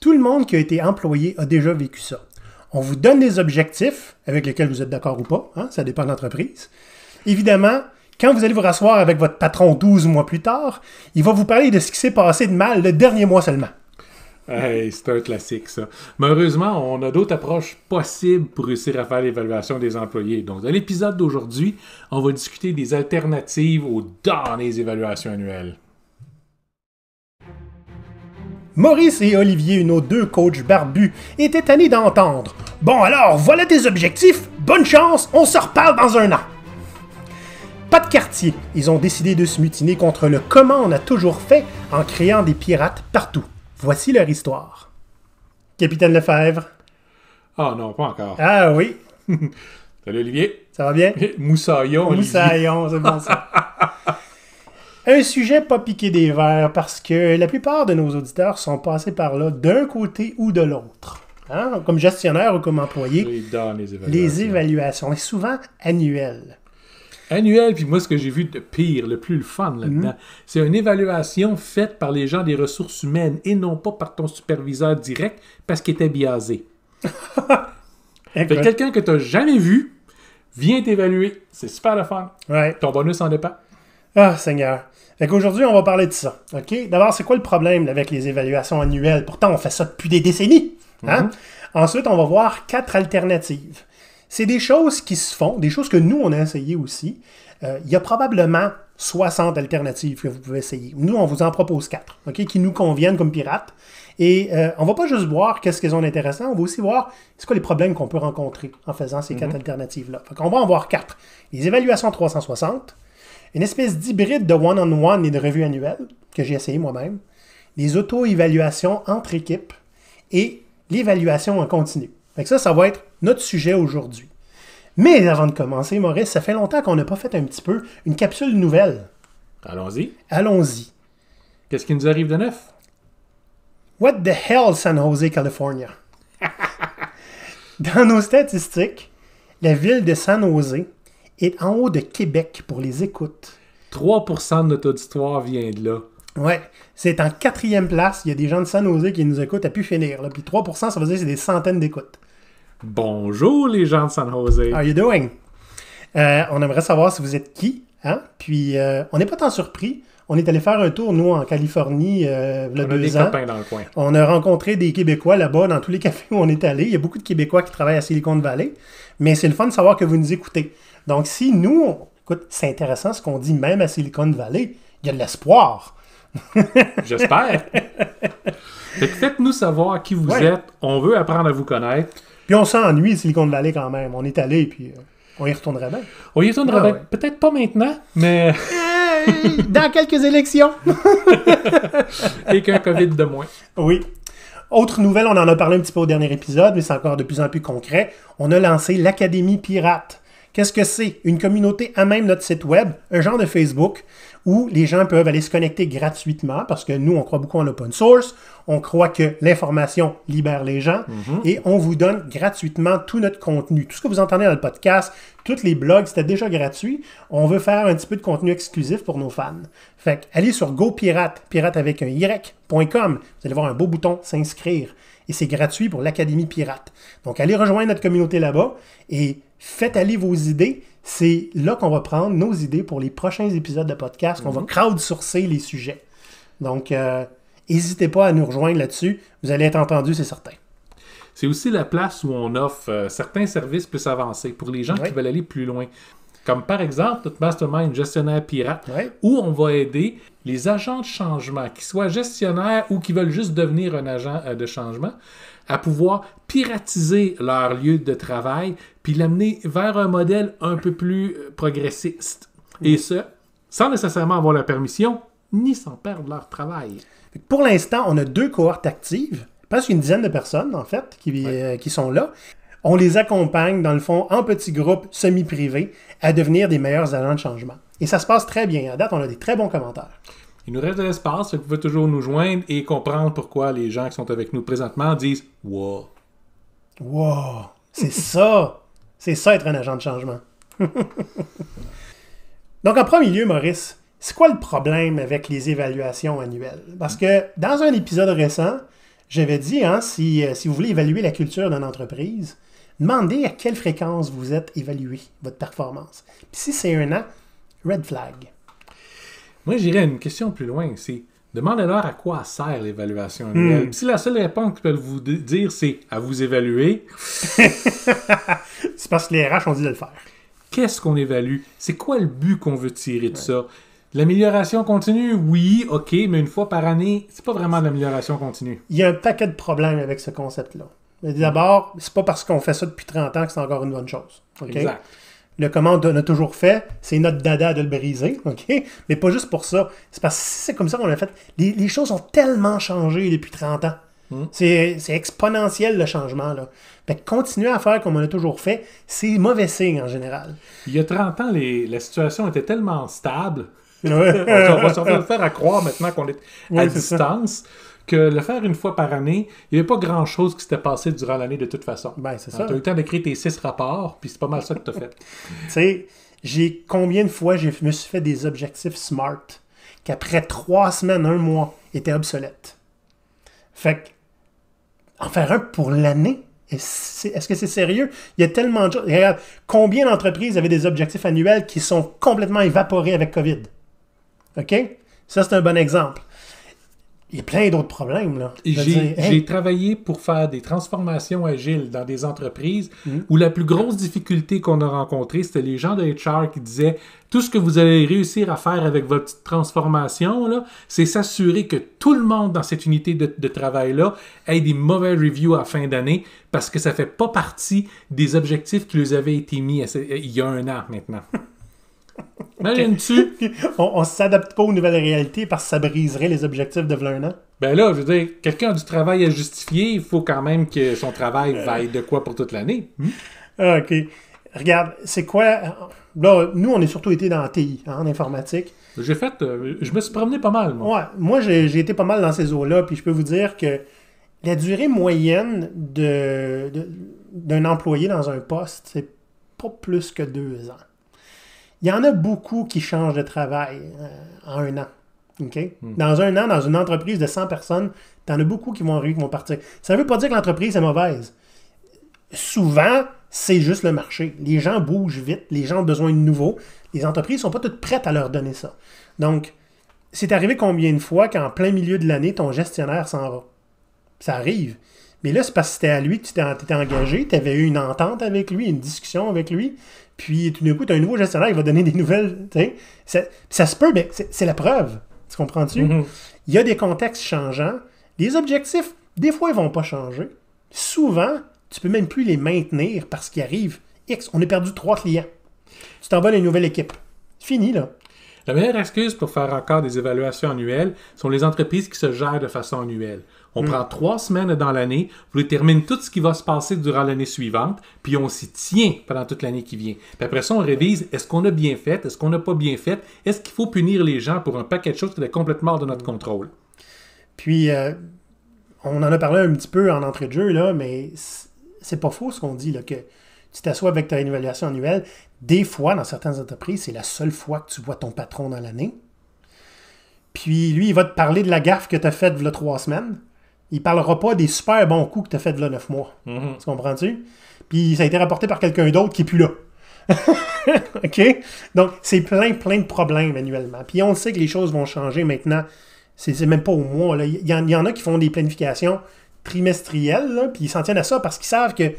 Tout le monde qui a été employé a déjà vécu ça. On vous donne des objectifs avec lesquels vous êtes d'accord ou pas, hein, ça dépend de l'entreprise. Évidemment, quand vous allez vous rasseoir avec votre patron 12 mois plus tard, il va vous parler de ce qui s'est passé de mal le dernier mois seulement. Hey, c'est un classique, ça. Mais heureusement, on a d'autres approches possibles pour réussir à faire l'évaluation des employés. Donc, dans l'épisode d'aujourd'hui, on va discuter des alternatives aux dans évaluations annuelles. Maurice et Olivier, nos deux coachs barbus, étaient tannés d'entendre Bon alors, voilà tes objectifs, bonne chance, on se reparle dans un an. Pas de quartier, ils ont décidé de se mutiner contre le comment on a toujours fait en créant des pirates partout. Voici leur histoire. Capitaine Lefebvre. Ah oh non, pas encore. Ah oui. Salut Olivier. Ça va bien? Moussaillon. Olivier. Moussaillon, c'est bon ça. Un sujet pas piqué des verres parce que la plupart de nos auditeurs sont passés par là d'un côté ou de l'autre. Hein, comme gestionnaire ou comme employé. les évaluations. Les évaluations. Et souvent annuelles. Annuelles, puis moi, ce que j'ai vu de pire, le plus le fun mhm. là-dedans, c'est une évaluation faite par les gens des ressources humaines et non pas par ton superviseur direct parce qu'il était biasé. quelqu'un que tu n'as jamais vu vient t'évaluer. C'est super le fun. Ton bonus en dépend. Ah, Seigneur. Aujourd'hui, qu'aujourd'hui, on va parler de ça. D'abord, c'est quoi le problème avec les évaluations annuelles? Pourtant, on fait ça depuis des décennies. Hein? Mm-hmm. Ensuite, on va voir quatre alternatives. C'est des choses qui se font, des choses que nous, on a essayé aussi. Euh, il y a probablement 60 alternatives que vous pouvez essayer. Nous, on vous en propose quatre, OK, qui nous conviennent comme pirates. Et euh, on va pas juste voir qu'est-ce qu'elles ont d'intéressant, on va aussi voir c'est quoi les problèmes qu'on peut rencontrer en faisant ces mm-hmm. quatre alternatives-là. On va en voir quatre. Les évaluations 360, une espèce d'hybride de one-on-one et de revue annuelle, que j'ai essayé moi-même, les auto-évaluations entre équipes et l'évaluation en continu. Fait ça, ça va être notre sujet aujourd'hui. Mais avant de commencer, Maurice, ça fait longtemps qu'on n'a pas fait un petit peu une capsule nouvelle. Allons-y. Allons-y. Qu'est-ce qui nous arrive de neuf? What the hell, San Jose, California? Dans nos statistiques, la ville de San Jose est en haut de Québec pour les écoutes. 3% de notre auditoire vient de là. Ouais, c'est en quatrième place. Il y a des gens de San Jose qui nous écoutent à pu finir. Là. Puis 3%, ça veut dire que c'est des centaines d'écoutes. Bonjour les gens de San Jose. How you doing? Euh, on aimerait savoir si vous êtes qui. Hein? Puis euh, on n'est pas tant surpris. On est allé faire un tour, nous, en Californie, euh, on ans. On a rencontré des Québécois là-bas, dans tous les cafés où on est allé. Il y a beaucoup de Québécois qui travaillent à Silicon Valley. Mais c'est le fun de savoir que vous nous écoutez. Donc, si nous, écoute, c'est intéressant ce qu'on dit, même à Silicon Valley, il y a de l'espoir. J'espère. Faites-nous savoir qui vous êtes. On veut apprendre à vous connaître. Puis on s'ennuie Silicon Valley quand même. On est allé, puis euh, on y retournerait bien. On y ah, Peut-être pas maintenant, mais. Dans quelques élections. Et qu'un COVID de moins. Oui. Autre nouvelle, on en a parlé un petit peu au dernier épisode, mais c'est encore de plus en plus concret. On a lancé l'Académie Pirate. Qu'est-ce que c'est? Une communauté à même notre site web, un genre de Facebook où les gens peuvent aller se connecter gratuitement parce que nous, on croit beaucoup en l'open source, on croit que l'information libère les gens mhm. et on vous donne gratuitement tout notre contenu. Tout ce que vous entendez dans le podcast, tous les blogs, c'était déjà gratuit. On veut faire un petit peu de contenu exclusif pour nos fans. Fait allez sur GoPirate, pirate avec un Y.com. Vous allez voir un beau bouton s'inscrire et c'est gratuit pour l'Académie Pirate. Donc allez rejoindre notre communauté là-bas et faites aller vos idées. C'est là qu'on va prendre nos idées pour les prochains épisodes de podcast, qu'on va mhm. crowdsourcer les sujets. Donc euh, n'hésitez pas à nous rejoindre là-dessus. Vous allez être entendu, c'est certain. C'est aussi la place où on offre euh, certains services plus avancés pour les gens qui veulent aller plus loin comme par exemple notre mastermind gestionnaire pirate, où on va aider les agents de changement, qui soient gestionnaires ou qui veulent juste devenir un agent euh, de changement, à pouvoir piratiser leur lieu de travail, puis l'amener vers un modèle un peu plus euh, progressiste. Mm. Et ce, sans nécessairement avoir la permission, ni sans perdre leur travail. Pour l'instant, on a deux cohortes actives, presque une dizaine de personnes en fait, qui, euh, qui sont là. On les accompagne, dans le fond, en petits groupes semi-privés, à devenir des meilleurs agents de changement. Et ça se passe très bien. À date, on a des très bons commentaires. Il nous reste de l'espace, vous pouvez toujours nous joindre et comprendre pourquoi les gens qui sont avec nous présentement disent Wow. Wow, c'est ça. C'est ça être un agent de changement. Donc, en premier lieu, Maurice, c'est quoi le problème avec les évaluations annuelles? Parce que dans un épisode récent, j'avais dit, hein, si, euh, si vous voulez évaluer la culture d'une entreprise, Demandez à quelle fréquence vous êtes évalué, votre performance. Puis si c'est un an, red flag. Moi, j'irais une question plus loin. C'est demandez-leur à quoi sert l'évaluation annuelle. Hmm. Si la seule réponse qu'ils peuvent vous dire, c'est à vous évaluer, c'est parce que les RH ont dit de le faire. Qu'est-ce qu'on évalue C'est quoi le but qu'on veut tirer de ça L'amélioration continue, oui, ok, mais une fois par année, c'est pas vraiment de l'amélioration continue. Il y a un paquet de problèmes avec ce concept-là. Mais d'abord, c'est pas parce qu'on fait ça depuis 30 ans que c'est encore une bonne chose. Exact. Le comment on a toujours fait, c'est notre dada de le briser, OK? Mais pas juste pour ça. C'est parce que si c'est comme ça qu'on l'a fait. Les, choses ont tellement changé depuis 30 ans. Hmm. C'est exponentiel le changement. Là. continuer à faire comme on a toujours fait, c'est mauvais signe en général. Il y a 30 ans, les, la situation était tellement stable on va se faire à croire maintenant qu'on est à distance que le faire une fois par année, il n'y avait pas grand-chose qui s'était passé durant l'année de toute façon. Ben, c'est ça. Tu as eu le temps d'écrire tes six rapports, puis c'est pas mal ça que tu as fait. tu sais, j'ai combien de fois je me suis fait des objectifs smart qu'après trois semaines, un mois, étaient obsolètes. Fait que, en faire un pour l'année, est-ce que c'est sérieux? Il y a tellement de choses. Regarde, combien d'entreprises avaient des objectifs annuels qui sont complètement évaporés avec COVID? OK? Ça, c'est un bon exemple il y a plein d'autres problèmes. Là. J'ai, travaillé pour faire des transformations agiles dans des entreprises mm. où la plus grosse difficulté qu'on a rencontrée, c'était les gens de HR qui disaient tout ce que vous allez réussir à faire avec votre transformation, là, c'est s'assurer que tout le monde dans cette unité de, travail-là ait des mauvais reviews à fin d'année parce que ça ne fait pas partie des objectifs qui lui avaient été mis il y a un an maintenant. Imagine-tu? on, s'adapte pas aux nouvelles réalités parce que ça briserait les objectifs de l'année an. Ben là, je veux dire, quelqu'un du travail à justifier, il faut quand même que son travail euh. vaille de quoi pour toute l'année. Hmm? Ah, OK. Regarde, c'est quoi. Là, nous, on est surtout été dans TI, hein, en informatique. J'ai fait. Euh, je me suis promené pas mal, moi. moi, j'ai été pas mal dans ces eaux-là, puis je peux vous dire que la durée moyenne d'un de, employé dans un poste, c'est pas plus que deux ans il y en a beaucoup qui changent de travail euh, en un an. Hmm. Dans un an, dans une entreprise de 100 personnes, tu en as beaucoup qui vont arriver, qui vont partir. Ça ne veut pas dire que l'entreprise est mauvaise. Souvent, c'est juste le marché. Les gens bougent vite, les gens ont besoin de nouveau. Les entreprises ne sont pas toutes prêtes à leur donner ça. Donc, c'est arrivé combien de fois qu'en plein milieu de l'année, ton gestionnaire s'en va? Ça arrive. Mais là, c'est parce que c'était à lui que tu étais engagé, tu avais eu une entente avec lui, une discussion avec lui puis tout d'un coup, tu as un nouveau gestionnaire qui va donner des nouvelles. Ça, se peut, mais c'est la preuve. Tu comprends-tu? Mhm. Il y a des contextes changeants. Les objectifs, des fois, ils vont pas changer. Souvent, tu peux même plus les maintenir parce qu'il arrive X, on a perdu trois clients. Tu t'envoies une nouvelle équipe. Fini, là. La meilleure excuse pour faire encore des évaluations annuelles sont les entreprises qui se gèrent de façon annuelle. On hmm. prend trois semaines dans l'année, vous détermine tout ce qui va se passer durant l'année suivante, puis on s'y tient pendant toute l'année qui vient. Puis après ça, on révise est-ce qu'on a bien fait, est-ce qu'on n'a pas bien fait, est-ce qu'il faut punir les gens pour un paquet de choses qui est complètement hors de notre hmm. contrôle. Puis, euh, on en a parlé un petit peu en entrée de jeu, là, mais c'est pas faux ce qu'on dit, là, que tu t'assois avec ta évaluation annuelle. Des fois, dans certaines entreprises, c'est la seule fois que tu vois ton patron dans l'année. Puis lui, il va te parler de la gaffe que tu as faite il y trois semaines il parlera pas des super bons coups que tu as fait de là neuf mois. Mhm. Tu comprends-tu? Puis ça a été rapporté par quelqu'un d'autre qui est plus là. OK? Donc, c'est plein, plein de problèmes annuellement. Puis on sait que les choses vont changer maintenant. C'est même pas au mois. Il, y en, a qui font des planifications trimestrielles, puis ils s'en tiennent à ça parce qu'ils savent que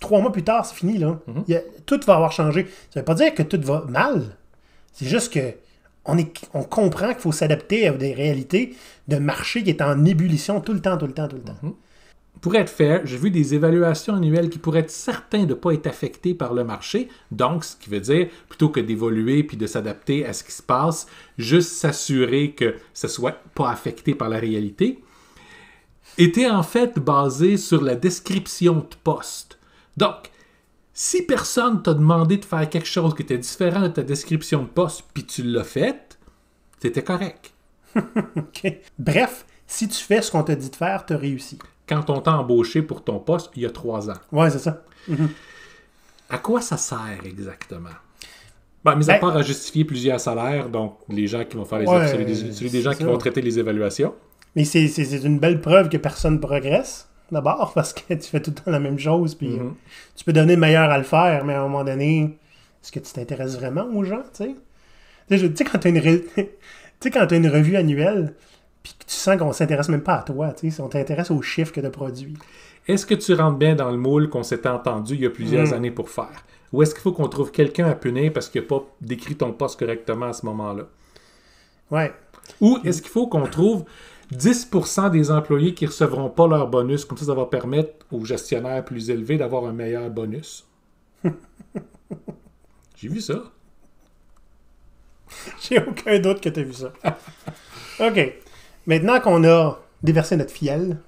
trois mois plus tard, c'est fini. Là. Mhm. tout va avoir changé. Ça veut pas dire que tout va mal. C'est juste que on, comprend qu'il faut s'adapter à des réalités de marché qui est en ébullition tout le temps, tout le temps, tout le temps. Mhm. Pour être fair, j'ai vu des évaluations annuelles qui pourraient être certaines de ne pas être affectées par le marché. Donc, ce qui veut dire, plutôt que d'évoluer puis de s'adapter à ce qui se passe, juste s'assurer que ce soit pas affecté par la réalité, était en fait basé sur la description de poste. Donc, si personne t'a demandé de faire quelque chose qui était différent de ta description de poste, puis tu l'as fait, c'était correct. Bref, si tu fais ce qu'on t'a dit de faire, tu réussi. Quand on t'a embauché pour ton poste il y a trois ans. Ouais, c'est ça. Mhm. À quoi ça sert exactement? Ben, mis à ben, part à justifier plusieurs salaires, donc les gens qui vont faire les des, gens qui vont traiter les évaluations. Mais c'est une belle preuve que personne ne progresse d'abord parce que tu fais tout le temps la même chose. Puis euh, mhm. tu peux le meilleur à le faire, mais à un moment donné, est-ce que tu t'intéresses vraiment aux gens, tu sais? Tu sais, quand tu as, une revue annuelle, puis tu sens qu'on s'intéresse même pas à toi, tu sais, on t'intéresse aux chiffres que tu produits. Est-ce que tu rentres bien dans le moule qu'on s'était entendu il y a plusieurs hmm. années pour faire? Ou est-ce qu'il faut qu'on trouve quelqu'un à punir parce qu'il n'a pas décrit ton poste correctement à ce moment-là? Ouais. Ou est-ce qu'il faut qu'on trouve 10 des employés qui ne recevront pas leur bonus. Comme ça, ça va permettre aux gestionnaires plus élevés d'avoir un meilleur bonus. J'ai vu ça. J'ai aucun doute que tu as vu ça. OK. Maintenant qu'on a déversé notre fiel,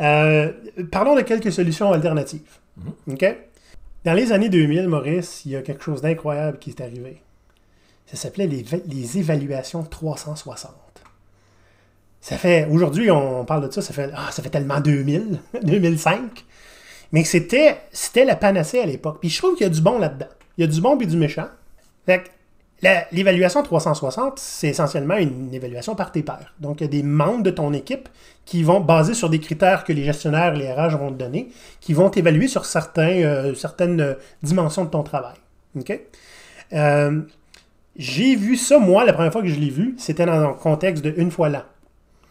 euh, parlons de quelques solutions alternatives. Mhm. OK? Dans les années 2000, Maurice, il y a quelque chose d'incroyable qui est arrivé. Ça s'appelait les, évaluations 360. Ça fait, aujourd'hui, on parle de ça, ça fait, ah, tellement 2000, 2005. Mais c'était, c'était la panacée à l'époque. Puis je trouve qu'il y a du bon là-dedans. Il y a du bon puis du méchant. Fait l'évaluation 360, c'est essentiellement une évaluation par tes pairs. Donc, il y a des membres de ton équipe qui vont, basés sur des critères que les gestionnaires, les RH vont te donner, qui vont t'évaluer sur certains, euh, certaines euh, dimensions de ton travail. OK? Euh, j'ai vu ça, moi, la première fois que je l'ai vu, c'était dans un contexte de une fois là.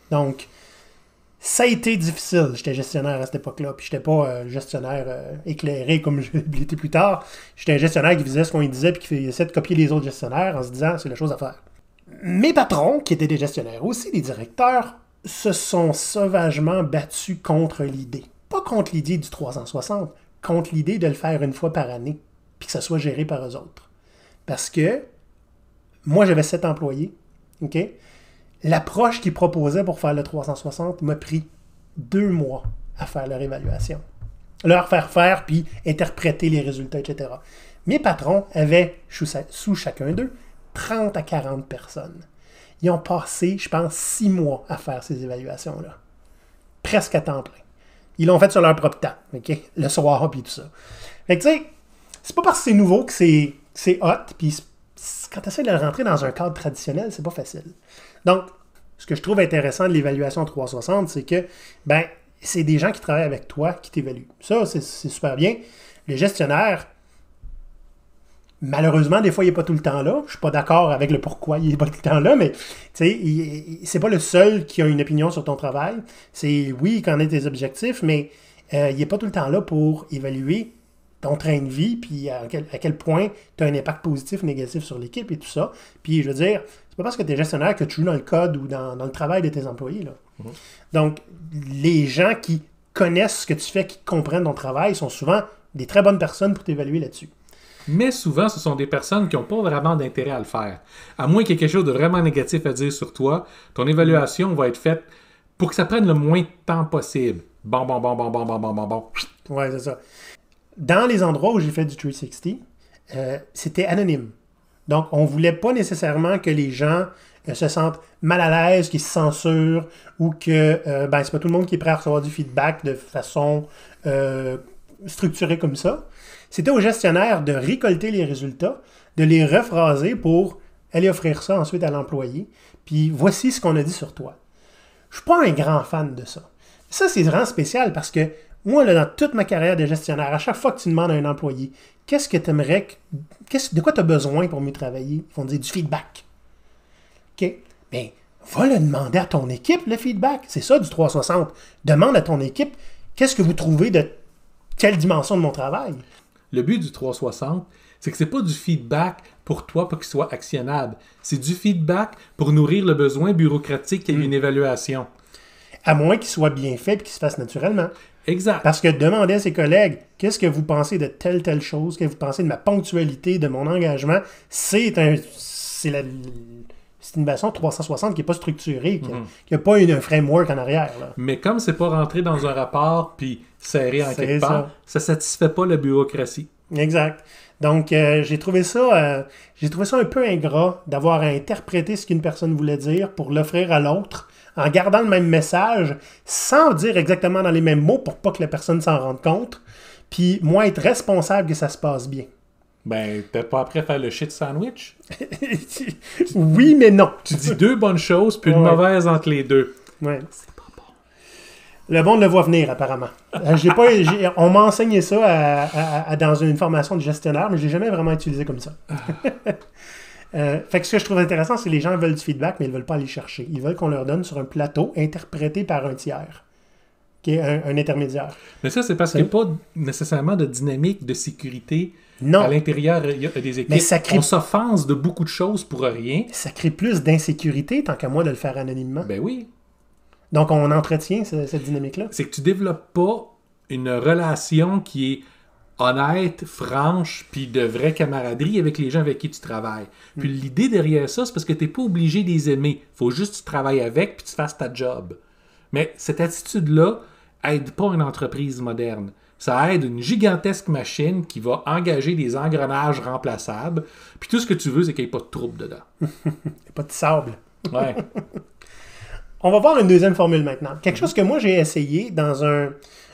Donc, ça a été difficile. J'étais gestionnaire à cette époque-là, puis j'étais pas euh, gestionnaire euh, éclairé comme je l'ai plus tard. J'étais un gestionnaire qui faisait ce qu'on lui disait, puis qui essayait de copier les autres gestionnaires en se disant c'est la chose à faire. Mes patrons, qui étaient des gestionnaires aussi, des directeurs, se sont sauvagement battus contre l'idée. Pas contre l'idée du 360, contre l'idée de le faire une fois par année, puis que ça soit géré par eux autres. Parce que moi, j'avais sept employés. OK? L'approche qu'ils proposaient pour faire le 360 m'a pris deux mois à faire leur évaluation. Leur faire faire, puis interpréter les résultats, etc. Mes patrons avaient, sous chacun d'eux, 30 à 40 personnes. Ils ont passé, je pense, six mois à faire ces évaluations-là. Presque à temps plein. Ils l'ont fait sur leur propre temps, OK? le soir, puis tout ça. Fait que, tu sais, c'est pas parce que c'est nouveau que c'est hot, puis quand tu essaies de rentrer dans un cadre traditionnel, c'est pas facile. Donc, ce que je trouve intéressant de l'évaluation 360, c'est que ben, c'est des gens qui travaillent avec toi qui t'évaluent. Ça, c'est super bien. Le gestionnaire, malheureusement, des fois, il n'est pas tout le temps là. Je suis pas d'accord avec le pourquoi il n'est pas tout le temps là, mais c'est pas le seul qui a une opinion sur ton travail. C'est oui, il connaît tes objectifs, mais euh, il n'est pas tout le temps là pour évaluer ton train de vie, puis à quel, point tu as un impact positif, ou négatif sur l'équipe et tout ça. Puis je veux dire, c'est pas parce que tu es gestionnaire que tu joues dans le code ou dans, le travail de tes employés. Là. Mhm. Donc, les gens qui connaissent ce que tu fais, qui comprennent ton travail, sont souvent des très bonnes personnes pour t'évaluer là-dessus. Mais souvent, ce sont des personnes qui n'ont pas vraiment d'intérêt à le faire. À moins qu'il y ait quelque chose de vraiment négatif à dire sur toi, ton évaluation va être faite pour que ça prenne le moins de temps possible. Bon, bon, bon, bon, bon, bon, bon, bon, bon. Ouais, c'est ça dans les endroits où j'ai fait du 360, euh, c'était anonyme. Donc, on ne voulait pas nécessairement que les gens euh, se sentent mal à l'aise, qu'ils se censurent ou que euh, ben, ce n'est pas tout le monde qui est prêt à recevoir du feedback de façon structurée comme ça. C'était au gestionnaire de récolter les résultats, de les rephraser pour aller offrir ça ensuite à l'employé. Puis voici ce qu'on a dit sur toi. Je ne suis pas un grand fan de ça. Ça, c'est vraiment spécial parce que moi, dans toute ma carrière de gestionnaire, à chaque fois que tu demandes à un employé, qu'est-ce que tu aimerais, de quoi tu as besoin pour mieux travailler, ils vont dire du feedback. OK? Bien, va le demander à ton équipe, le feedback. C'est ça du 360. Demande à ton équipe, qu'est-ce que vous trouvez de quelle dimension de mon travail? Le but du 360, c'est que ce n'est pas du feedback pour toi pour qu'il soit actionnable. C'est du feedback pour nourrir le besoin bureaucratique et hmm. une évaluation. À moins qu'il soit bien fait et qu'il se fasse naturellement. Exact. Parce que demander à ses collègues qu'est-ce que vous pensez de telle, telle chose, qu'est-ce que vous pensez de ma ponctualité, de mon engagement, c'est un. une façon 360 qui n'est pas structurée, qui n'a mhm. pas une, un framework en arrière. Mais comme c'est pas rentré dans un rapport puis serré en quelque ça. part, ça ne satisfait pas la bureaucratie. Exact. Donc, euh, j'ai trouvé ça euh, j'ai trouvé ça un peu ingrat d'avoir à interpréter ce qu'une personne voulait dire pour l'offrir à l'autre en gardant le même message, sans dire exactement dans les mêmes mots pour pas que la personne s'en rende compte, puis moi être responsable que ça se passe bien. Ben, t'es pas après faire le shit sandwich? oui, mais non. Tu dis deux bonnes choses, puis une mauvaise entre les deux. Ouais. C'est pas bon. Le monde le voit venir, apparemment. Euh, j'ai pas, on m'a enseigné ça dans une formation de gestionnaire, mais j'ai jamais vraiment utilisé comme ça. Ah. Euh, fait ce que je trouve intéressant, c'est que les gens veulent du feedback, mais ils ne veulent pas aller chercher. Ils veulent qu'on leur donne sur un plateau interprété par un tiers, qui est un, intermédiaire. Mais ça, c'est parce qu'il n'y a pas nécessairement de dynamique de sécurité à l'intérieur des équipes. Mais On s'offense de beaucoup de choses pour rien. Ça crée plus d'insécurité, tant qu'à moi, de le faire anonymement. Ben oui. Donc, on entretient cette dynamique-là. C'est que tu développes pas une relation qui est honnête, franche, puis de vraie camaraderie avec les gens avec qui tu travailles. Puis mm. l'idée derrière ça, c'est parce que tu n'es pas obligé de les aimer. faut juste que tu travailles avec puis tu fasses ta job. Mais cette attitude-là aide pas une entreprise moderne. Ça aide une gigantesque machine qui va engager des engrenages remplaçables. Puis tout ce que tu veux, c'est qu'il n'y ait pas de trouble dedans. Il n'y a pas de sable. Ouais. On va voir une deuxième formule maintenant. Quelque mm-hmm. chose que moi j'ai essayé dans un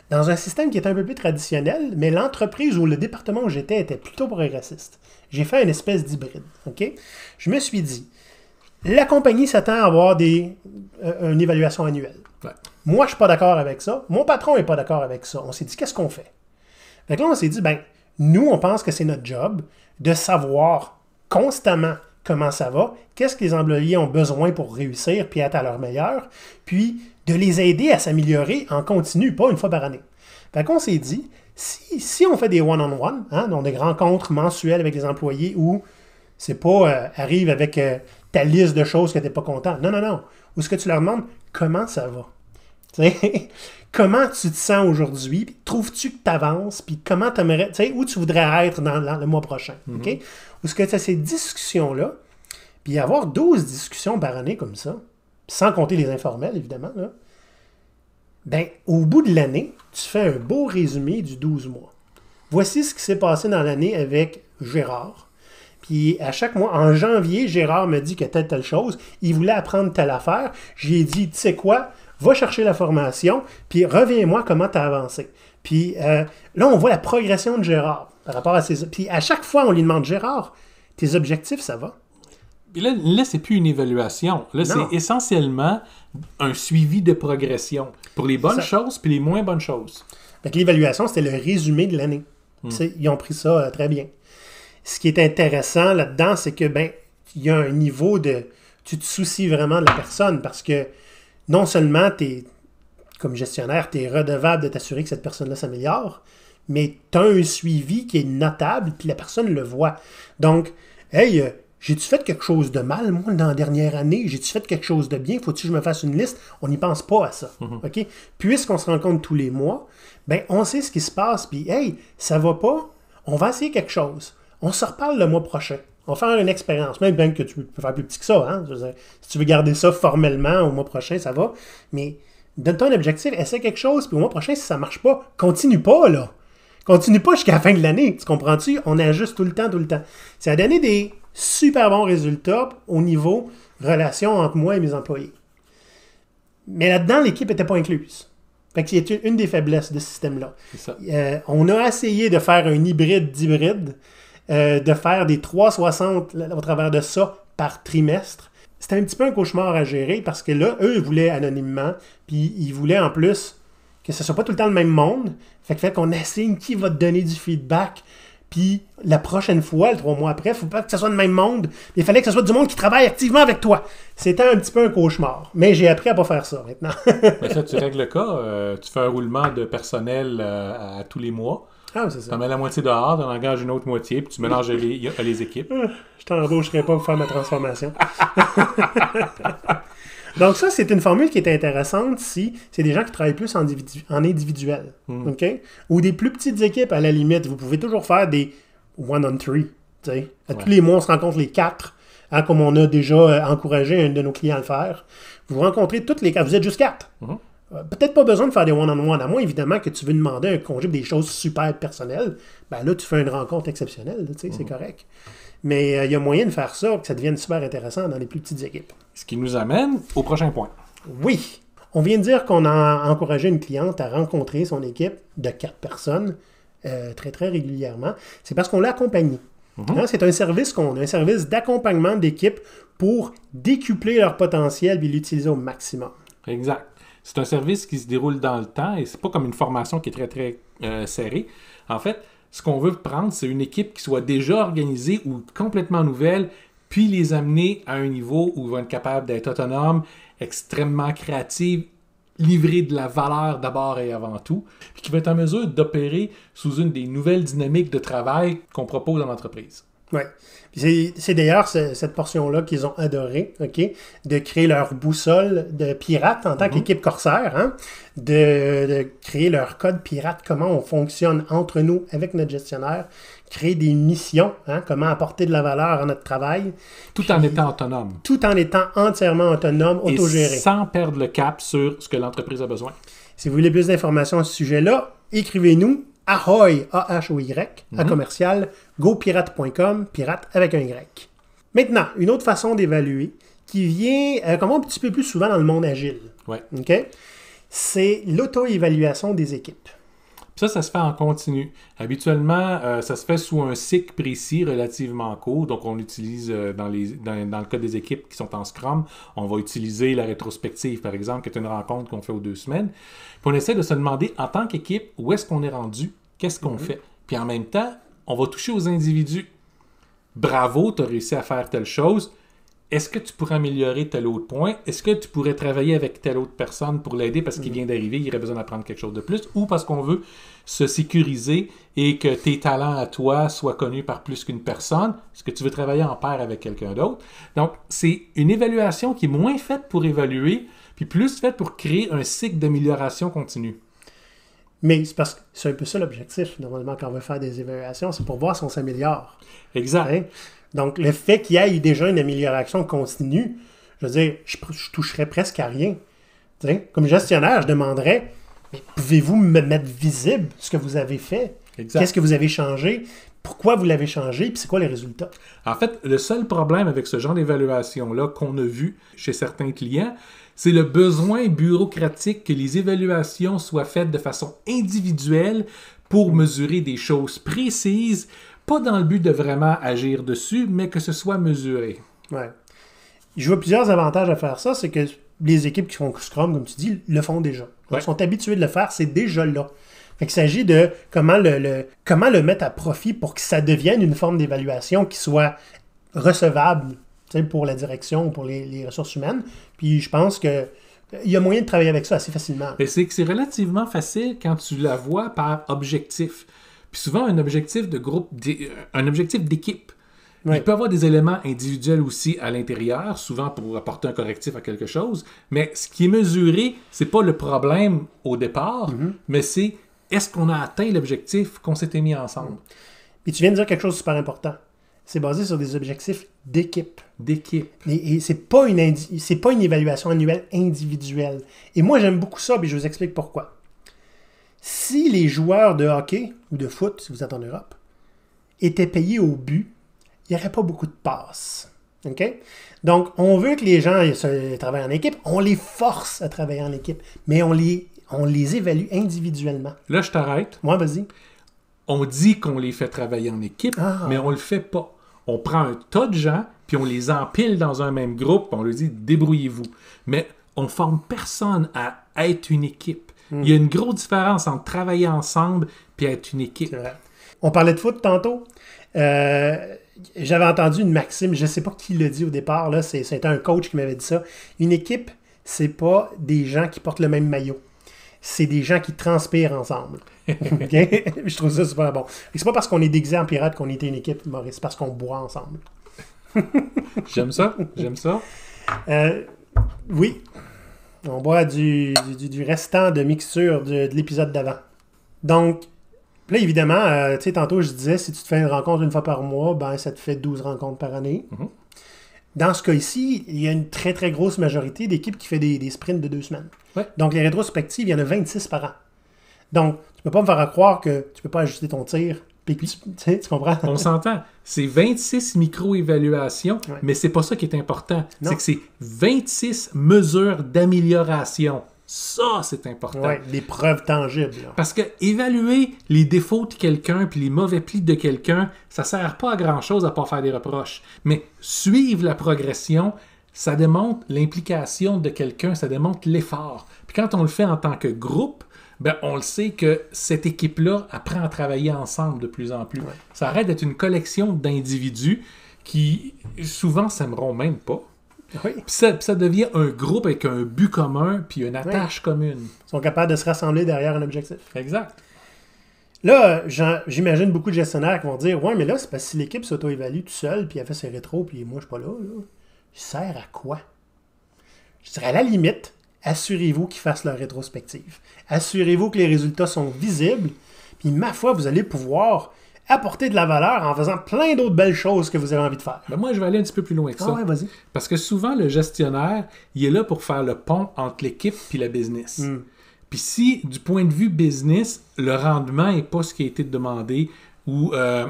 dans un système qui est un peu plus traditionnel, mais l'entreprise ou le département où j'étais était plutôt progressiste. J'ai fait une espèce d'hybride. OK? Je me suis dit, la compagnie s'attend à avoir des, euh, une évaluation annuelle. Moi, je ne suis pas d'accord avec ça. Mon patron n'est pas d'accord avec ça. On s'est dit, qu'est-ce qu'on fait? Fait là, on s'est dit, ben, nous, on pense que c'est notre job de savoir constamment comment ça va, qu'est-ce que les employés ont besoin pour réussir puis être à leur meilleur, puis de les aider à s'améliorer en continu, pas une fois par année. Fait qu'on s'est dit, si, on fait des one-on-one, hein, donc des rencontres mensuelles avec les employés où c'est pas euh, arrive avec euh, ta liste de choses que tu n'es pas content. Non, non, non. Ou ce que tu leur demandes, comment ça va? comment tu te sens aujourd'hui? Trouves-tu que tu avances? Puis comment tu aimerais, où tu voudrais être dans, le mois prochain? Mhm. Ok est Ou ce que tu as ces discussions-là, puis avoir 12 discussions par année comme ça, sans compter les informels, évidemment, là, ben, au bout de l'année, tu fais un beau résumé du 12 mois. Voici ce qui s'est passé dans l'année avec Gérard. Puis à chaque mois, en janvier, Gérard me dit que telle, telle chose, il voulait apprendre telle affaire. J'ai dit, tu sais quoi, va chercher la formation, puis reviens-moi comment tu as avancé. Puis euh, là, on voit la progression de Gérard par rapport à ses... Puis à chaque fois, on lui demande, Gérard, tes objectifs, ça va? Là, ce n'est plus une évaluation. Là, c'est essentiellement un suivi de progression pour les bonnes choses puis les moins bonnes choses. L'évaluation, c'était le résumé de l'année. Hmm. Ils ont pris ça euh, très bien. Ce qui est intéressant là-dedans, c'est que ben il y a un niveau de. Tu te soucies vraiment de la personne parce que non seulement tu es comme gestionnaire, tu es redevable de t'assurer que cette personne-là s'améliore, mais tu as un suivi qui est notable, puis la personne le voit. Donc, hey, euh, j'ai-tu fait quelque chose de mal, moi, dans la dernière année? J'ai-tu fait quelque chose de bien? Faut-tu que je me fasse une liste? On n'y pense pas à ça. Mhm. Puisqu'on se rencontre tous les mois, ben, on sait ce qui se passe, puis, hey, ça va pas, on va essayer quelque chose. On se reparle le mois prochain. On va faire une expérience, même bien que tu peux faire plus petit que ça. Hein? si tu veux garder ça formellement au mois prochain, ça va. Mais donne-toi un objectif, essaie quelque chose, puis au mois prochain, si ça marche pas, continue pas, là. Continue pas jusqu'à la fin de l'année, tu comprends-tu? On ajuste tout le temps, tout le temps. C'est à donner des super bons résultat au niveau relation entre moi et mes employés. Mais là-dedans, l'équipe n'était pas incluse. Fait que c'est une des faiblesses de ce système-là. Euh, on a essayé de faire un hybride d'hybride, euh, de faire des 360 au travers de ça par trimestre. C'était un petit peu un cauchemar à gérer parce que là, eux, ils voulaient anonymement, puis ils voulaient en plus que ce soit pas tout le temps le même monde. Fait fait qu'on assigne qui va te donner du feedback, puis la prochaine fois, le trois mois après, faut pas que ce soit le même monde. Il fallait que ce soit du monde qui travaille activement avec toi. C'était un petit peu un cauchemar. Mais j'ai appris à pas faire ça maintenant. ça, tu règles le cas. Euh, tu fais un roulement de personnel euh, à tous les mois. Ah, c'est ça. Tu mets la moitié dehors, tu en engages une autre moitié, puis tu mélanges les, les équipes. Ah, je t'embaucherai pas pour faire ma transformation. Donc, ça, c'est une formule qui est intéressante si c'est des gens qui travaillent plus en, individuel. Hmm. OK? Ou des plus petites équipes, à la limite. Vous pouvez toujours faire des one-on-three. À Tous les mois, on se rencontre les quatre, hein, comme on a déjà euh, encouragé un de nos clients à le faire. Vous rencontrez toutes les quatre. Vous êtes juste quatre. Hmm. Euh, peut-être pas besoin de faire des one-on-one, à moins évidemment que tu veux demander un un pour des choses super personnelles. Ben là, tu fais une rencontre exceptionnelle, tu sais, c'est mhm. correct. Mais euh, il y a moyen de faire ça, que ça devienne super intéressant dans les plus petites équipes. Ce qui nous amène au prochain point. Oui. On vient de dire qu'on a encouragé une cliente à rencontrer son équipe de quatre personnes euh, très, très régulièrement. C'est parce qu'on l'a accompagnée. Mhm. Hein, c'est un service qu'on a, un service d'accompagnement d'équipe pour décupler leur potentiel et l'utiliser au maximum. Exact. C'est un service qui se déroule dans le temps et c'est pas comme une formation qui est très très euh, serrée. En fait, ce qu'on veut prendre, c'est une équipe qui soit déjà organisée ou complètement nouvelle, puis les amener à un niveau où ils vont être capables d'être autonomes, extrêmement créatifs, livrer de la valeur d'abord et avant tout, puis qui vont être en mesure d'opérer sous une des nouvelles dynamiques de travail qu'on propose dans l'entreprise. Oui. C'est d'ailleurs cette portion-là qu'ils ont adoré, OK? De créer leur boussole de pirate en tant mhm. qu'équipe corsaire, hein, de, créer leur code pirate, comment on fonctionne entre nous avec notre gestionnaire, créer des missions, hein, comment apporter de la valeur à notre travail. Tout en étant autonome. Tout en étant entièrement autonome, autogéré. Sans perdre le cap sur ce que l'entreprise a besoin. Si vous voulez plus d'informations à ce sujet-là, écrivez-nous ahoy, A-H-O-Y, à mhm. commercial, gopirate.com, pirate avec un Y. Maintenant, une autre façon d'évaluer qui vient, euh, un petit peu plus souvent dans le monde agile, ouais. c'est l'auto-évaluation des équipes ça, ça se fait en continu. Habituellement, euh, ça se fait sous un cycle précis relativement court. Donc, on utilise euh, dans, le cas des équipes qui sont en Scrum, on va utiliser la rétrospective, par exemple, qui est une rencontre qu'on fait aux deux semaines. Puis on essaie de se demander, en tant qu'équipe, où est-ce qu'on est rendu, qu'est-ce qu'on mm-hmm. fait. Puis en même temps, on va toucher aux individus. Bravo, tu as réussi à faire telle chose est-ce que tu pourrais améliorer tel autre point? Est-ce que tu pourrais travailler avec telle autre personne pour l'aider parce qu'il mm-hmm. vient d'arriver, il aurait besoin d'apprendre quelque chose de plus? Ou parce qu'on veut se sécuriser et que tes talents à toi soient connus par plus qu'une personne? Est-ce que tu veux travailler en paire avec quelqu'un d'autre? Donc, c'est une évaluation qui est moins faite pour évaluer, puis plus faite pour créer un cycle d'amélioration continue. Mais c'est parce que c'est un peu ça l'objectif, normalement, quand on veut faire des évaluations, c'est pour voir si on s'améliore. Exact. Hein? Donc, le fait qu'il y ait déjà une amélioration continue, je veux dire, je, toucherai toucherais presque à rien. comme gestionnaire, je demanderais pouvez-vous me mettre visible ce que vous avez fait Qu'est-ce que vous avez changé Pourquoi vous l'avez changé Puis c'est quoi les résultats En fait, le seul problème avec ce genre d'évaluation-là qu'on a vu chez certains clients, c'est le besoin bureaucratique que les évaluations soient faites de façon individuelle pour mesurer des choses précises pas dans le but de vraiment agir dessus, mais que ce soit mesuré. Ouais. Je vois plusieurs avantages à faire ça, c'est que les équipes qui font Scrum, comme tu dis, le font déjà. Ils sont habitués de le faire, c'est déjà là. il s'agit de comment le, comment le mettre à profit pour que ça devienne une forme d'évaluation qui soit recevable pour la direction, pour les, ressources humaines. Puis je pense que il y a moyen de travailler avec ça assez facilement. c'est relativement facile quand tu la vois par objectif souvent, un objectif de groupe, euh, un objectif d'équipe. Il peut y avoir des éléments individuels aussi à l'intérieur, souvent pour apporter un correctif à quelque chose, mais ce qui est mesuré, c'est pas le problème au départ, mm-hmm. mais c'est est-ce qu'on a atteint l'objectif qu'on s'était mis ensemble. Et tu viens de dire quelque chose de super important. C'est basé sur des objectifs d'équipe. D'équipe. Et, et c'est pas une c'est pas une évaluation annuelle individuelle. Et moi j'aime beaucoup ça, mais je vous explique pourquoi si les joueurs de hockey ou de foot, si vous êtes en Europe, étaient payés au but, il n'y aurait pas beaucoup de passes. Donc, on veut que les gens se travaillent en équipe, on les force à travailler en équipe, mais on les, on les évalue individuellement. Là, je t'arrête. Moi, vas-y. On dit qu'on les fait travailler en équipe, ah. mais on le fait pas. On prend un tas de gens, puis on les empile dans un même groupe, on leur dit débrouillez-vous. Mais on forme personne à être une équipe. Hmm. Il y a une grosse différence entre travailler ensemble et être une équipe. On parlait de foot tantôt. Euh, j'avais entendu une maxime, je ne sais pas qui l'a dit au départ, c'était un coach qui m'avait dit ça. Une équipe, c'est pas des gens qui portent le même maillot. C'est des gens qui transpirent ensemble. je trouve ça super bon. C'est pas parce qu'on est déguisé en pirate qu'on était une équipe, Maurice, c'est parce qu'on boit ensemble. j'aime ça, j'aime ça. Euh, oui, on boit du, restant de mixture de, l'épisode d'avant. Donc, là, évidemment, euh, tu sais, tantôt, je disais, si tu te fais une rencontre une fois par mois, ben, ça te fait 12 rencontres par année. Mhm. Dans ce cas ci il y a une très, très grosse majorité d'équipes qui fait des, sprints de deux semaines. Donc, les rétrospectives, il y en a 26 par an. Donc, tu peux pas me faire croire que tu peux pas ajuster ton tir puis, tu, tu comprends? on s'entend. C'est 26 micro-évaluations, mais c'est pas ça qui est important. C'est que c'est 26 mesures d'amélioration. Ça, c'est important. Oui, les preuves tangibles. Parce que évaluer les défauts de quelqu'un puis les mauvais plis de quelqu'un, ça sert pas à grand-chose à pas faire des reproches. Mais suivre la progression, ça démontre l'implication de quelqu'un, ça démontre l'effort. Puis quand on le fait en tant que groupe, ben, on le sait que cette équipe-là apprend à travailler ensemble de plus en plus. Ça arrête d'être une collection d'individus qui souvent s'aimeront même pas. Puis ça, devient un groupe avec un but commun puis une attache commune. Ils sont capables de se rassembler derrière un objectif. Exact. Là, j'imagine beaucoup de gestionnaires qui vont dire Ouais, mais là, c'est parce que si l'équipe s'auto-évalue tout seul, puis elle fait ses rétros, puis moi, je suis pas là, ça sert à quoi Je serai à la limite, assurez-vous qu'ils fassent leur rétrospective. Assurez-vous que les résultats sont visibles. Puis, ma foi, vous allez pouvoir apporter de la valeur en faisant plein d'autres belles choses que vous avez envie de faire. Ben, moi, je vais aller un petit peu plus loin que ah ça. Parce que souvent, le gestionnaire, il est là pour faire le pont entre l'équipe et la business. Hmm. Puis si, du point de vue business, le rendement n'est pas ce qui a été demandé ou euh,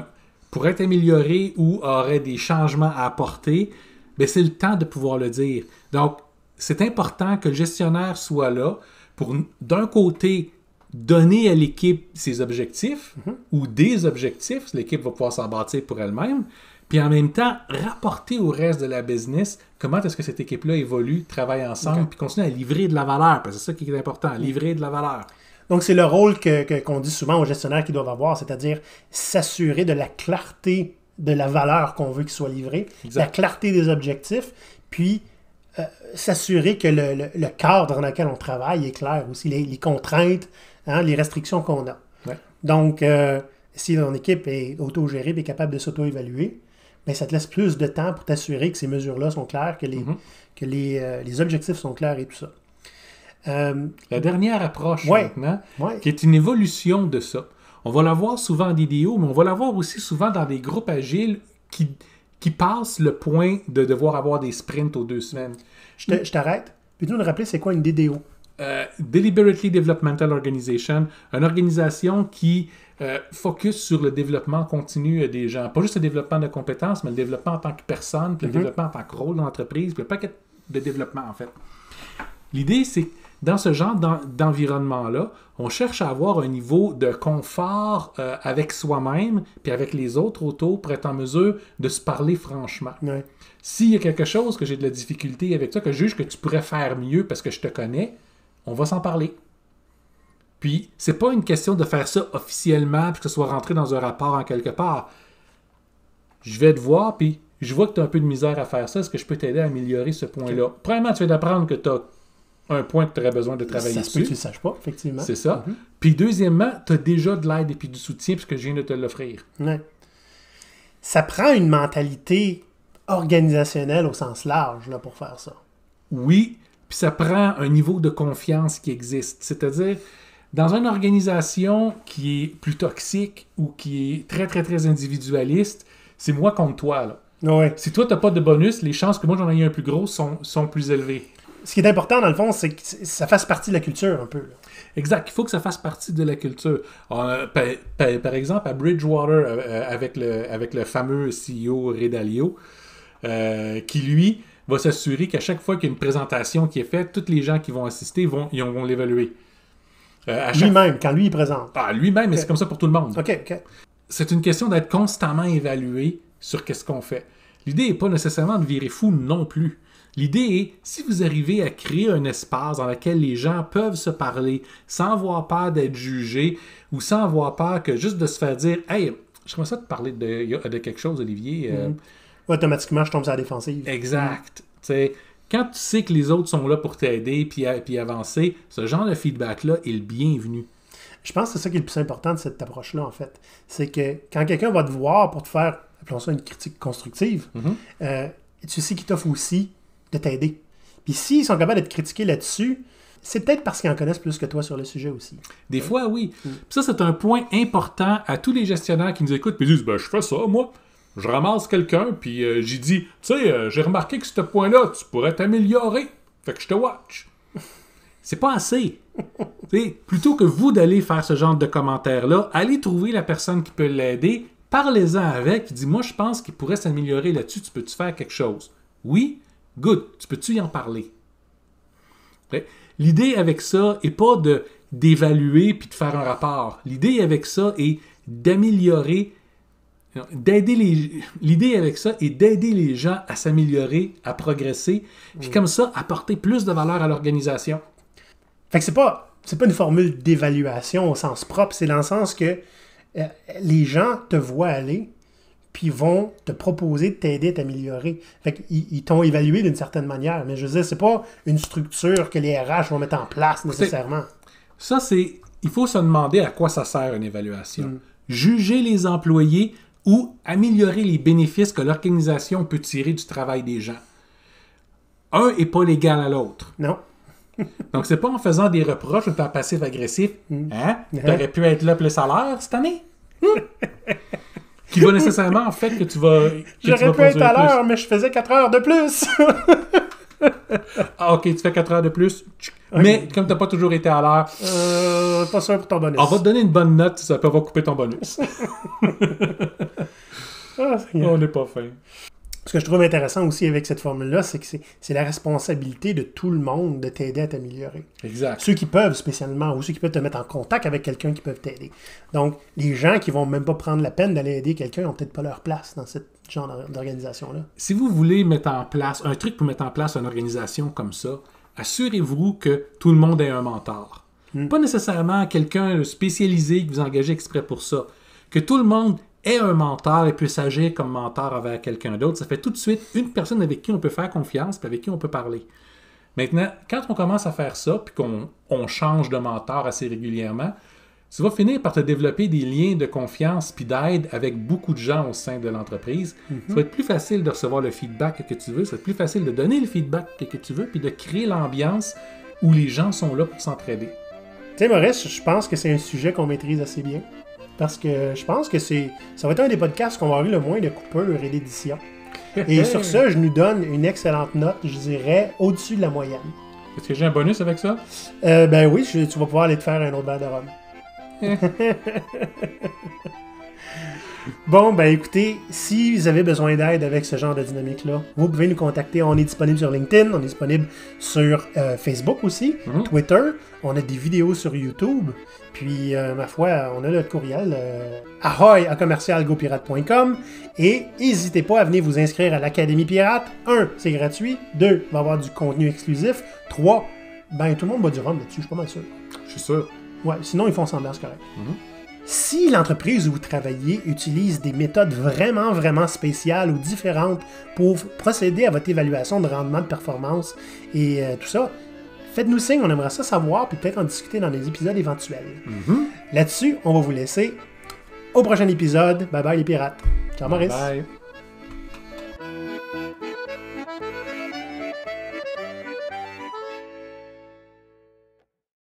pourrait être amélioré ou aurait des changements à apporter, mais ben, c'est le temps de pouvoir le dire. Donc, c'est important que le gestionnaire soit là pour, d'un côté, donner à l'équipe ses objectifs mhm. ou des objectifs, l'équipe va pouvoir s'en bâtir pour elle-même, puis en même temps, rapporter au reste de la business comment est-ce que cette équipe-là évolue, travaille ensemble, puis continue à livrer de la valeur, parce que c'est ça qui est important, mm. livrer de la valeur. Donc, c'est le rôle qu'on dit souvent aux gestionnaires qu'ils doivent avoir, c'est-à-dire s'assurer de la clarté de la valeur qu'on veut qu'il soit livré, la clarté des objectifs, puis s'assurer que le, cadre dans lequel on travaille est clair aussi, les, contraintes, hein, les restrictions qu'on a. Donc, euh, si ton équipe est autogérée et capable de s'auto-évaluer, mais ben, ça te laisse plus de temps pour t'assurer que ces mesures-là sont claires, que, les, mhm. que euh, les, objectifs sont clairs et tout ça. Euh, la dernière approche maintenant, qui est une évolution de ça. On va la voir souvent en vidéo, mais on va la voir aussi souvent dans des groupes agiles qui, qui passe le point de devoir avoir des sprints aux deux semaines. Je t'arrête. Peux-tu nous rappeler c'est quoi une DDO? Euh, Deliberately Developmental Organization, une organisation qui euh, focus sur le développement continu des gens. Pas juste le développement de compétences, mais le développement en tant que personne, puis le mhm. développement en tant que rôle dans l'entreprise, puis le paquet de développement en fait. L'idée, c'est dans ce genre d'environnement-là, on cherche à avoir un niveau de confort euh, avec soi-même puis avec les autres autour pour être en mesure de se parler franchement. S'il y a quelque chose que j'ai de la difficulté avec toi, que je juge que tu pourrais faire mieux parce que je te connais, on va s'en parler. Puis, c'est pas une question de faire ça officiellement puis que ce soit rentré dans un rapport en quelque part. Je vais te voir, puis je vois que tu as un peu de misère à faire ça. Est-ce que je peux t'aider à améliorer ce point-là? Premièrement, tu vas d'apprendre que tu as un point que tu aurais besoin de travailler ça dessus. Ça tu ne saches pas, effectivement. C'est ça. Mhm. Puis deuxièmement, tu as déjà de l'aide et du soutien puisque je viens de te l'offrir. Ça prend une mentalité organisationnelle au sens large là, pour faire ça. Oui, puis ça prend un niveau de confiance qui existe. C'est-à-dire, dans une organisation qui est plus toxique ou qui est très, très, très individualiste, c'est moi contre toi. Là. Si toi, tu n'as pas de bonus, les chances que moi j'en ai un plus gros sont, sont plus élevées ce qui est important, dans le fond, c'est que ça fasse partie de la culture un peu. Exact. Il faut que ça fasse partie de la culture. Euh, par, exemple, à Bridgewater, euh, euh, avec le, avec le fameux CEO Redalio, qui lui va s'assurer qu'à chaque fois qu'il y a une présentation qui est faite, tous les gens qui vont assister vont, vont l'évaluer. Lui-même, quand lui il présente. Ah, lui-même, mais c'est comme ça pour tout le monde. C'est une question d'être constamment évalué sur qu'est-ce qu'on fait. L'idée n'est pas nécessairement de virer fou non plus. L'idée est, si vous arrivez à créer un espace dans lequel les gens peuvent se parler sans avoir peur d'être jugés ou sans avoir peur que juste de se faire dire Hey, je commence à te parler de, de quelque chose, Olivier. Euh. Mhm. Automatiquement, je tombe sur la défensive. Exact. Tu Quand tu sais que les autres sont là pour t'aider puis, avancer, ce genre de feedback-là est le bienvenu. Je pense que c'est ça qui est le plus important de cette approche-là, en fait. C'est que quand quelqu'un va te voir pour te faire, appelons ça une critique constructive, mhm. euh, tu sais qu'il t'offre aussi de t'aider. Puis s'ils sont capables d'être critiqués là-dessus, c'est peut-être parce qu'ils en connaissent plus que toi sur le sujet aussi. Des fois, oui. Mm. Puis Ça, c'est un point important à tous les gestionnaires qui nous écoutent et disent ben, Je fais ça, moi. Je ramasse quelqu'un, puis euh, j'y dis Tu sais, euh, j'ai remarqué que ce point-là, tu pourrais t'améliorer. Fait que je te watch. c'est pas assez. plutôt que vous d'aller faire ce genre de commentaires-là, allez trouver la personne qui peut l'aider, parlez-en avec, dis Moi, je pense qu'il pourrait s'améliorer là-dessus, tu peux-tu faire quelque chose Oui, Good, tu peux-tu y en parler? L'idée avec ça n'est pas de, d'évaluer puis de faire un rapport. L'idée avec ça est d'améliorer, euh, d'aider les... L'idée avec ça est d'aider les gens à s'améliorer, à progresser, puis mm. comme ça, apporter plus de valeur à l'organisation. Fait que c'est pas, c'est pas une formule d'évaluation au sens propre, c'est dans le sens que euh, les gens te voient aller, puis vont te proposer de t'aider à t'améliorer. Fait qu'ils ils, t'ont évalué d'une certaine manière. Mais je veux dire, c'est pas une structure que les RH vont mettre en place nécessairement. Ça, c'est. Il faut se demander à quoi ça sert une évaluation. Mm. Juger les employés ou améliorer les bénéfices que l'organisation peut tirer du travail des gens. Un n'est pas l'égal à l'autre. Non. Donc, c'est pas en faisant des reproches ou en passif-agressif. Mm. Hein? T'aurais pu être là plus le salaire cette année? qui va nécessairement en fait que tu vas. J'aurais pu être à l'heure, mais je faisais 4 heures de plus. ah, ok, tu fais 4 heures de plus. Mais comme tu n'as pas toujours été à l'heure. Euh, pas sûr pour ton bonus. On va te donner une bonne note, ça peut avoir coupé ton bonus. ah, est... On n'est pas fin ce que je trouve intéressant aussi avec cette formule-là, c'est que c'est la responsabilité de tout le monde de t'aider à t'améliorer. Exact. Ceux qui peuvent spécialement, ou ceux qui peuvent te mettre en contact avec quelqu'un qui peut t'aider. Donc, les gens qui vont même pas prendre la peine d'aller aider quelqu'un n'ont peut-être pas leur place dans ce genre d'organisation-là. Si vous voulez mettre en place, un truc pour mettre en place une organisation comme ça, assurez-vous que tout le monde ait un mentor. Hmm. Pas nécessairement quelqu'un spécialisé que vous engagez exprès pour ça. Que tout le monde un mentor et puisse agir comme mentor avec quelqu'un d'autre, ça fait tout de suite une personne avec qui on peut faire confiance, et avec qui on peut parler. Maintenant, quand on commence à faire ça, puis qu'on change de mentor assez régulièrement, tu vas finir par te développer des liens de confiance puis d'aide avec beaucoup de gens au sein de l'entreprise. Ça va être plus facile de recevoir le feedback que tu veux, ça va être plus facile de donner le feedback que tu veux, puis de créer l'ambiance où les gens sont là pour s'entraider. Tu sais, Maurice, je pense que c'est un sujet qu'on maîtrise assez bien parce que je pense que c'est ça va être un des podcasts qu'on va avoir le moins de coupeurs et d'éditions. Et sur ça, je nous donne une excellente note, je dirais au-dessus de la moyenne. Est-ce que j'ai un bonus avec ça? Euh, ben oui, tu vas pouvoir aller te faire un autre verre de rhum. Eh. Bon, ben écoutez, si vous avez besoin d'aide avec ce genre de dynamique-là, vous pouvez nous contacter. On est disponible sur LinkedIn, on est disponible sur euh, Facebook aussi, mhm. Twitter, on a des vidéos sur YouTube. Puis, euh, ma foi, on a notre courriel euh, ahoy à commercialgopirate.com. Et n'hésitez pas à venir vous inscrire à l'Académie Pirate. Un, C'est gratuit. Deux, On va avoir du contenu exclusif. Trois, Ben, tout le monde va du rhum là-dessus, je suis pas mal sûr. Je suis sûr. Ouais, sinon ils font semblant, c'est correct. Mhm. Si l'entreprise où vous travaillez utilise des méthodes vraiment, vraiment spéciales ou différentes pour procéder à votre évaluation de rendement de performance et euh, tout ça, faites-nous signe, on aimerait ça savoir, puis peut-être en discuter dans les épisodes éventuels. Mm-hmm. Là-dessus, on va vous laisser. Au prochain épisode. Bye bye les pirates. Ciao Maurice. Bye.